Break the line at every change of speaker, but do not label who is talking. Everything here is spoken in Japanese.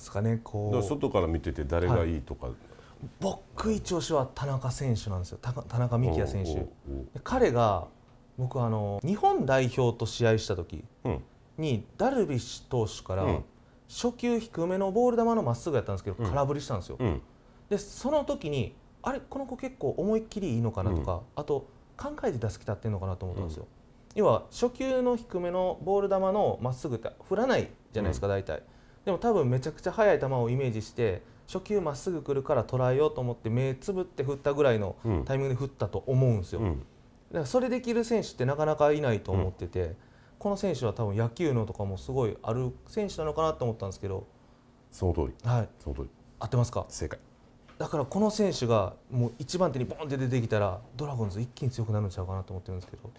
ですかね
こう外から見てて誰がいいとか、はい、
僕一押しは田中選手なんですよ田中幹也選手彼が僕あの日本代表と試合した時に、ダルビッシュ投手から、初球低めのボール球のまっすぐやったんですけど、空振りしたんですよ、うんでその時にあれこの子結構思いっきりいいのかなとか、うん、あと考えて打席立ってるのかなと思ったんですよ、要は初球の低めのボール球のまっすぐって振らないじゃないですか、大体。でも多分めちゃくちゃ速い球をイメージして初球まっすぐ来るから捉えようと思って目つぶって振ったぐらいのタイミングで振ったと思うんですよ、うん、だからそれできる選手ってなかなかいないと思ってて、うん、この選手は多分野球のとかもすごいある選手なのかなと思ったんですけど
その通りはい
その通り合ってますか正解だからこの選手がもう1番手にボンって出てきたらドラゴンズ一気に強くなるんちゃうかなと思ってるんですけど